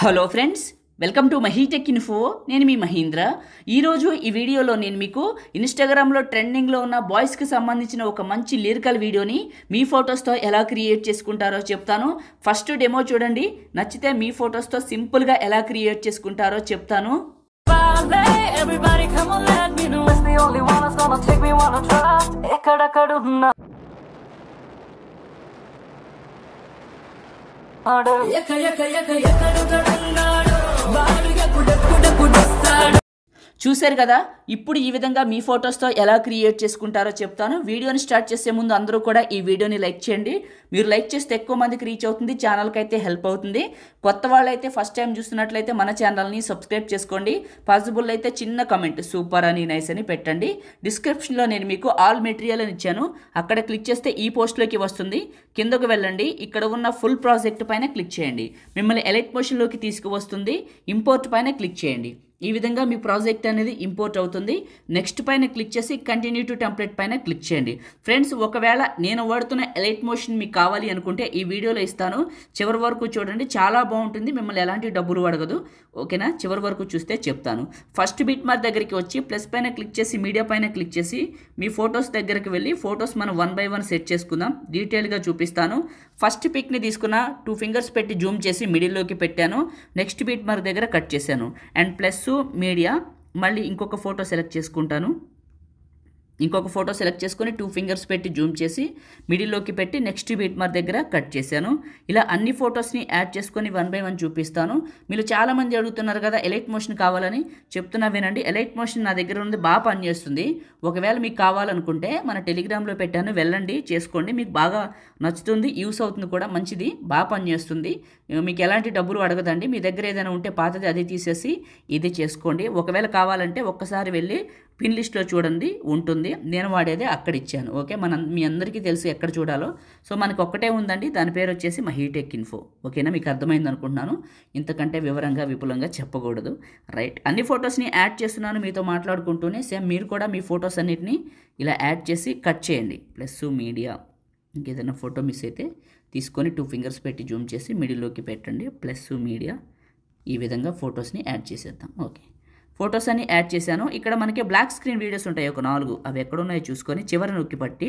hello friends welcome to Mahitech Info నేను మీ మహీంద్ర ఈరోజు ఈ వీడియోలో నేను మీకు ఇన్స్టాగ్రామ్లో ట్రెండింగ్లో ఉన్న బాయ్స్కి సంబంధించిన ఒక మంచి లిరికల్ వీడియోని మీ ఫొటోస్తో ఎలా క్రియేట్ చేసుకుంటారో చెప్తాను ఫస్ట్ డెమో చూడండి నచ్చితే మీ ఫొటోస్తో సింపుల్గా ఎలా క్రియేట్ చేసుకుంటారో చెప్తాను ఎక్కడక్కడున్నా ஆட చూశారు కదా ఇప్పుడు ఈ విధంగా మీ ఫొటోస్తో ఎలా క్రియేట్ చేసుకుంటారో చెప్తాను వీడియోని స్టార్ట్ చేసే ముందు అందరూ కూడా ఈ వీడియోని లైక్ చేయండి మీరు లైక్ చేస్తే ఎక్కువ మందికి రీచ్ అవుతుంది ఛానల్కి అయితే హెల్ప్ అవుతుంది కొత్త వాళ్ళైతే ఫస్ట్ టైం చూస్తున్నట్లయితే మన ఛానల్ని సబ్స్క్రైబ్ చేసుకోండి పాసిబుల్ అయితే చిన్న కమెంట్ సూపర్ అని నైస్ అని పెట్టండి డిస్క్రిప్షన్లో నేను మీకు ఆల్ మెటీరియల్ అని ఇచ్చాను అక్కడ క్లిక్ చేస్తే ఈ పోస్ట్లోకి వస్తుంది కిందకు వెళ్ళండి ఇక్కడ ఉన్న ఫుల్ ప్రాజెక్ట్ పైన క్లిక్ చేయండి మిమ్మల్ని ఎలెక్ట్ మోషన్లోకి తీసుకువస్తుంది ఇంపోర్ట్ పైన క్లిక్ చేయండి ఈ విధంగా మీ ప్రాజెక్ట్ అనేది ఇంపోర్ట్ అవుతుంది నెక్స్ట్ పైన క్లిక్ చేసి కంటిన్యూ టు టెంప్లెట్ పైన క్లిక్ చేయండి ఫ్రెండ్స్ ఒకవేళ నేను వాడుతున్న ఎలైట్ మోషన్ మీకు కావాలి అనుకుంటే ఈ వీడియోలో ఇస్తాను చివరి వరకు చూడండి చాలా బాగుంటుంది మిమ్మల్ని ఎలాంటి డబ్బులు అడగదు ఓకేనా చివరి వరకు చూస్తే చెప్తాను ఫస్ట్ బిట్ మార్ దగ్గరికి వచ్చి ప్లస్ పైన క్లిక్ చేసి మీడియా పైన క్లిక్ చేసి మీ ఫొటోస్ దగ్గరికి వెళ్ళి ఫొటోస్ మనం వన్ బై వన్ సెట్ చేసుకుందాం డీటెయిల్గా చూపిస్తాను ఫస్ట్ పిక్ని తీసుకున్న టూ ఫింగర్స్ పెట్టి జూమ్ చేసి మిడిల్లోకి పెట్టాను నెక్స్ట్ బీట్ మార్ దగ్గర కట్ చేశాను అండ్ ప్లస్ సో మీడియా మళ్ళీ ఇంకొక ఫోటో సెలెక్ట్ చేసుకుంటాను ఇంకొక ఫోటో సెలెక్ట్ చేసుకొని టూ ఫింగర్స్ పెట్టి జూమ్ చేసి మిడిల్లోకి పెట్టి నెక్స్ట్ బీట్ మార్ దగ్గర కట్ చేశాను ఇలా అన్ని ఫొటోస్ని యాడ్ చేసుకొని వన్ బై వన్ చూపిస్తాను మీరు చాలామంది అడుగుతున్నారు కదా ఎలైట్ మోషన్ కావాలని చెప్తున్నా వినండి ఎలైట్ మోషన్ నా దగ్గర ఉంది బాగా పనిచేస్తుంది ఒకవేళ మీకు కావాలనుకుంటే మన టెలిగ్రామ్లో పెట్టాను వెళ్ళండి చేసుకోండి మీకు బాగా నచ్చుతుంది యూస్ అవుతుంది కూడా మంచిది బాగా పనిచేస్తుంది మీకు ఎలాంటి డబ్బులు అడగదండి మీ దగ్గర ఏదైనా ఉంటే పాతది అది తీసేసి ఇది చేసుకోండి ఒకవేళ కావాలంటే ఒక్కసారి వెళ్ళి పిన్ లిస్ట్లో చూడండి ఉంటుంది నేను వాడేది అక్కడ ఇచ్చాను ఓకే మనం మీ అందరికీ తెలుసు ఎక్కడ చూడాలో సో మనకు ఒక్కటే ఉందండి దాని పేరు వచ్చేసి మా హీటెక్ ఇన్ఫో ఓకేనా మీకు అర్థమైంది అనుకుంటున్నాను ఇంతకంటే వివరంగా విపులంగా చెప్పకూడదు రైట్ అన్ని ఫొటోస్ని యాడ్ చేస్తున్నాను మీతో మాట్లాడుకుంటూనే సేమ్ మీరు కూడా మీ ఫొటోస్ అన్నిటిని ఇలా యాడ్ చేసి కట్ చేయండి ప్లస్ మీడియా ఇంకేదైనా ఫోటో మిస్ అయితే తీసుకొని టూ ఫింగర్స్ పెట్టి జూమ్ చేసి మిడిల్లోకి పెట్టండి ప్లస్ మీడియా ఈ విధంగా ఫొటోస్ని యాడ్ చేసేద్దాం ఓకే ఫొటోస్ అన్ని యాడ్ చేశాను ఇక్కడ మనకి బ్లాక్ స్క్రీన్ వీడియోస్ ఉంటాయి ఒక నాలుగు అవి ఎక్కడున్నాయో చూసుకొని చివర నొక్కి పట్టి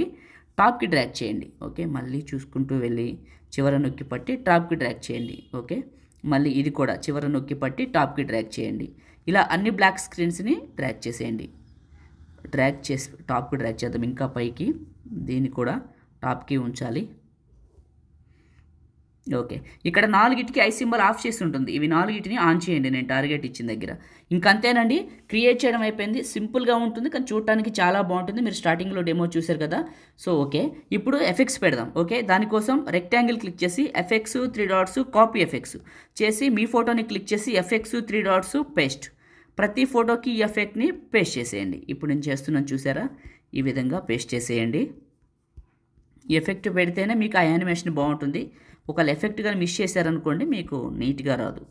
టాప్కి డ్రాక్ చేయండి ఓకే మళ్ళీ చూసుకుంటూ వెళ్ళి చివర నొక్కి పట్టి టాప్కి డ్రాక్ చేయండి ఓకే మళ్ళీ ఇది కూడా చివర నొక్కి పట్టి టాప్కి డ్రాక్ చేయండి ఇలా అన్ని బ్లాక్ స్క్రీన్స్ని డ్రాక్ చేసేయండి డ్రాక్ చేసి టాప్కి డ్రాక్ చేద్దాం ఇంకా పైకి దీన్ని కూడా టాప్కి ఉంచాలి ఓకే ఇక్కడ నాలుగిటికి ఐ సింబల్ ఆఫ్ చేసి ఉంటుంది ఇవి నాలుగిటిని ఆన్ చేయండి నేను టార్గెట్ ఇచ్చిన దగ్గర ఇంకంతేనండి క్రియేట్ చేయడం అయిపోయింది సింపుల్గా ఉంటుంది కానీ చూడటానికి చాలా బాగుంటుంది మీరు స్టార్టింగ్లో డెమో చూశారు కదా సో ఓకే ఇప్పుడు ఎఫెక్ట్స్ పెడదాం ఓకే దానికోసం రెక్టాంగిల్ క్లిక్ చేసి effects three dots copy effects చేసి మీ ఫోటోని క్లిక్ చేసి ఎఫెక్స్ త్రీ డాట్స్ పేస్ట్ ప్రతి ఫోటోకి ఈ ఎఫెక్ట్ని పేస్ట్ చేసేయండి ఇప్పుడు నేను చేస్తున్నాను చూసారా ఈ విధంగా పేస్ట్ చేసేయండి ఎఫెక్ట్ పెడితేనే మీకు ఆ యానిమేషన్ బాగుంటుంది ఒకవేళ ఎఫెక్ట్ కానీ మిస్ చేశారనుకోండి మీకు నీట్గా రాదు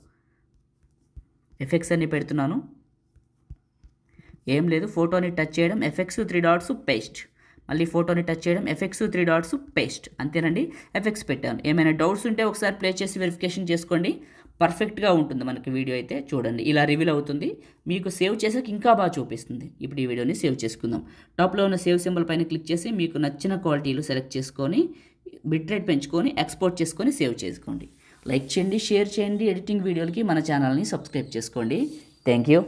ఎఫెక్ట్స్ అన్నీ పెడుతున్నాను ఏం లేదు ఫోటోని టచ్ చేయడం ఎఫెక్ట్స్ త్రీ డాట్స్ పేస్ట్ మళ్ళీ ఫోటోని టచ్ చేయడం ఎఫెక్ట్స్ త్రీ డాట్స్ పేస్ట్ అంతేనండి ఎఫెక్ట్స్ పెట్టాను ఏమైనా డౌట్స్ ఉంటే ఒకసారి ప్లే చేసి వెరిఫికేషన్ చేసుకోండి పర్ఫెక్ట్గా ఉంటుంది మనకి వీడియో అయితే చూడండి ఇలా రివీల్ అవుతుంది మీకు సేవ్ చేసాక ఇంకా బాగా చూపిస్తుంది ఇప్పుడు ఈ వీడియోని సేవ్ చేసుకుందాం టాప్లో ఉన్న సేవ్ సింబల్ పైన క్లిక్ చేసి మీకు నచ్చిన క్వాలిటీలు సెలెక్ట్ చేసుకొని బిట్ రేట్ పెంచుకొని ఎక్స్పోర్ట్ చేసుకొని సేవ్ చేసుకోండి లైక్ చేయండి షేర్ చేయండి ఎడిటింగ్ వీడియోలకి మన ఛానల్ని సబ్స్క్రైబ్ చేసుకోండి థ్యాంక్ యూ